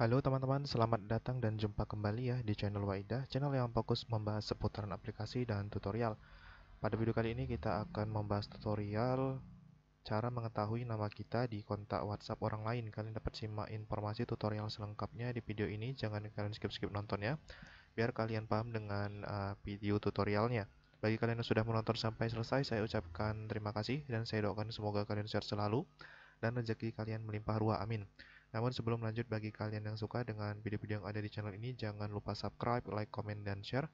Halo teman-teman, selamat datang dan jumpa kembali ya di channel Waida, channel yang fokus membahas seputaran aplikasi dan tutorial. Pada video kali ini kita akan membahas tutorial cara mengetahui nama kita di kontak WhatsApp orang lain. Kalian dapat simak informasi tutorial selengkapnya di video ini, jangan kalian skip-skip nonton ya, biar kalian paham dengan uh, video tutorialnya. Bagi kalian yang sudah menonton sampai selesai, saya ucapkan terima kasih dan saya doakan semoga kalian sehat selalu dan rezeki kalian melimpah ruah. Amin. Namun sebelum lanjut bagi kalian yang suka dengan video-video yang ada di channel ini, jangan lupa subscribe, like, komen, dan share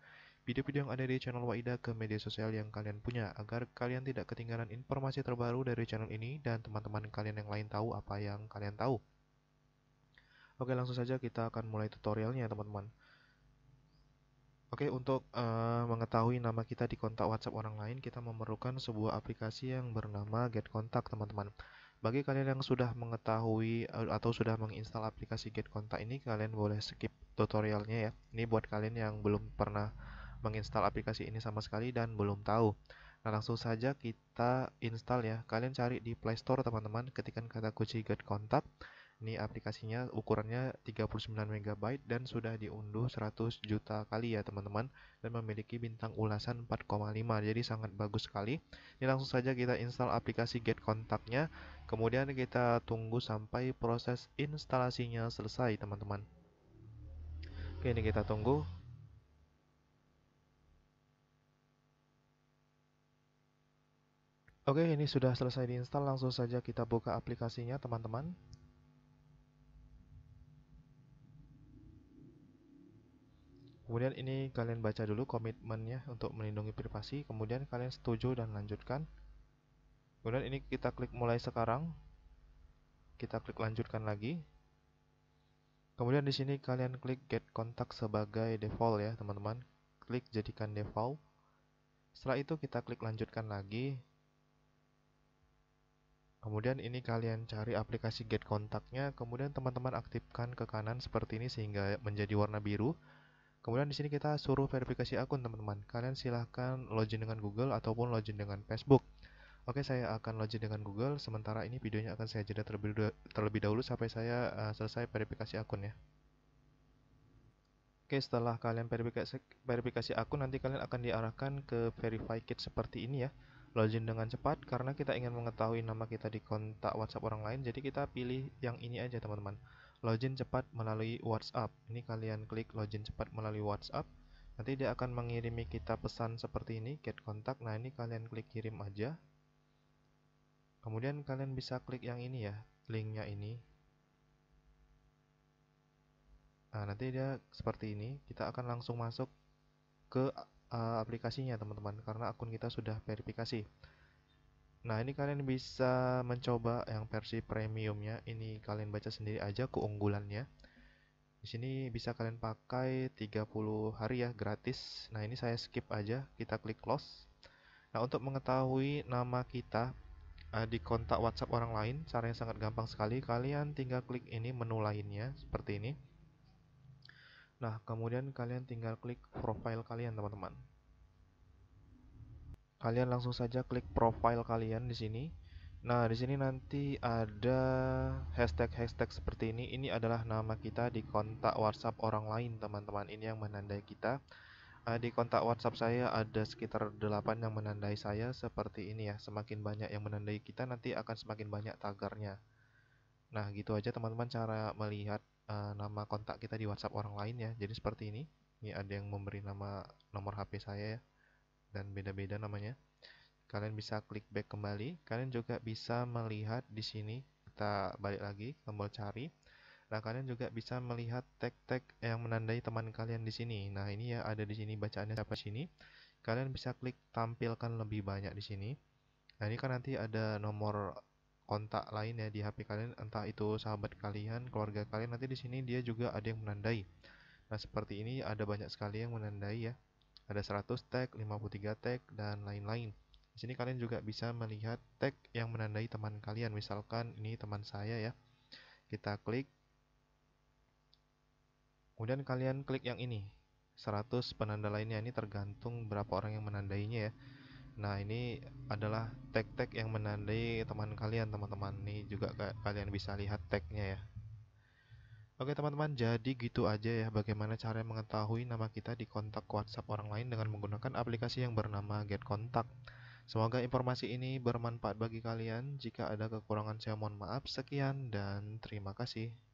video-video yang ada di channel Waida ke media sosial yang kalian punya agar kalian tidak ketinggalan informasi terbaru dari channel ini dan teman-teman kalian yang lain tahu apa yang kalian tahu. Oke langsung saja kita akan mulai tutorialnya teman-teman. Oke, untuk uh, mengetahui nama kita di kontak WhatsApp orang lain, kita memerlukan sebuah aplikasi yang bernama Get Kontak, teman-teman. Bagi kalian yang sudah mengetahui eh, atau sudah menginstal aplikasi Get Kontak ini, kalian boleh skip tutorialnya ya. Ini buat kalian yang belum pernah menginstal aplikasi ini sama sekali dan belum tahu. Nah, langsung saja kita install ya. Kalian cari di Play Store, teman-teman, ketikan kata kunci Get Kontak ini aplikasinya ukurannya 39 MB dan sudah diunduh 100 juta kali ya teman-teman dan memiliki bintang ulasan 4,5 jadi sangat bagus sekali. Ini langsung saja kita install aplikasi Get Kontaknya. Kemudian kita tunggu sampai proses instalasinya selesai teman-teman. Oke, ini kita tunggu. Oke, ini sudah selesai diinstal. Langsung saja kita buka aplikasinya, teman-teman. kemudian ini kalian baca dulu komitmennya untuk melindungi privasi kemudian kalian setuju dan lanjutkan kemudian ini kita klik mulai sekarang kita klik lanjutkan lagi kemudian di sini kalian klik get kontak sebagai default ya teman-teman klik jadikan default setelah itu kita klik lanjutkan lagi Kemudian ini kalian cari aplikasi get kontaknya, kemudian teman-teman aktifkan ke kanan seperti ini sehingga menjadi warna biru. Kemudian di sini kita suruh verifikasi akun teman-teman. Kalian silahkan login dengan Google ataupun login dengan Facebook. Oke, saya akan login dengan Google. Sementara ini videonya akan saya jeda terlebih dahulu sampai saya uh, selesai verifikasi akun ya. Oke, setelah kalian verifikasi, verifikasi akun, nanti kalian akan diarahkan ke verify kit seperti ini ya. Login dengan cepat karena kita ingin mengetahui nama kita di kontak WhatsApp orang lain, jadi kita pilih yang ini aja teman-teman login cepat melalui WhatsApp. Ini kalian klik login cepat melalui WhatsApp. Nanti dia akan mengirimi kita pesan seperti ini, get kontak. Nah, ini kalian klik kirim aja. Kemudian kalian bisa klik yang ini ya, linknya ini. Nah, nanti dia seperti ini. Kita akan langsung masuk ke uh, aplikasinya, teman-teman, karena akun kita sudah verifikasi. Nah, ini kalian bisa mencoba yang versi premiumnya. Ini kalian baca sendiri aja keunggulannya. Di sini bisa kalian pakai 30 hari ya gratis. Nah, ini saya skip aja, kita klik close. Nah, untuk mengetahui nama kita uh, di kontak WhatsApp orang lain, caranya sangat gampang sekali. Kalian tinggal klik ini menu lainnya seperti ini. Nah, kemudian kalian tinggal klik profile kalian, teman-teman. Kalian langsung saja klik profile kalian di sini. Nah, di sini nanti ada hashtag-hashtag seperti ini. Ini adalah nama kita di kontak WhatsApp orang lain, teman-teman. Ini yang menandai kita. Eh, di kontak WhatsApp saya ada sekitar 8 yang menandai saya seperti ini ya. Semakin banyak yang menandai kita, nanti akan semakin banyak tagarnya. Nah, gitu aja teman-teman cara melihat uh, nama kontak kita di WhatsApp orang lain ya. Jadi seperti ini. Ini ada yang memberi nama nomor HP saya ya dan beda-beda namanya. Kalian bisa klik back kembali. Kalian juga bisa melihat di sini, kita balik lagi tombol cari. Nah, kalian juga bisa melihat tag-tag yang menandai teman kalian di sini. Nah, ini ya ada di sini bacaannya siapa sini. Kalian bisa klik tampilkan lebih banyak di sini. Nah, ini kan nanti ada nomor kontak lain ya di HP kalian, entah itu sahabat kalian, keluarga kalian. Nanti di sini dia juga ada yang menandai. Nah, seperti ini ada banyak sekali yang menandai ya ada 100 tag, 53 tag, dan lain-lain. Di sini kalian juga bisa melihat tag yang menandai teman kalian. Misalkan ini teman saya ya. Kita klik. Kemudian kalian klik yang ini. 100 penanda lainnya ini tergantung berapa orang yang menandainya ya. Nah, ini adalah tag-tag yang menandai teman kalian, teman-teman. Ini juga kalian bisa lihat tagnya ya. Oke teman-teman, jadi gitu aja ya bagaimana cara mengetahui nama kita di kontak WhatsApp orang lain dengan menggunakan aplikasi yang bernama Get Contact. Semoga informasi ini bermanfaat bagi kalian. Jika ada kekurangan saya mohon maaf. Sekian dan terima kasih.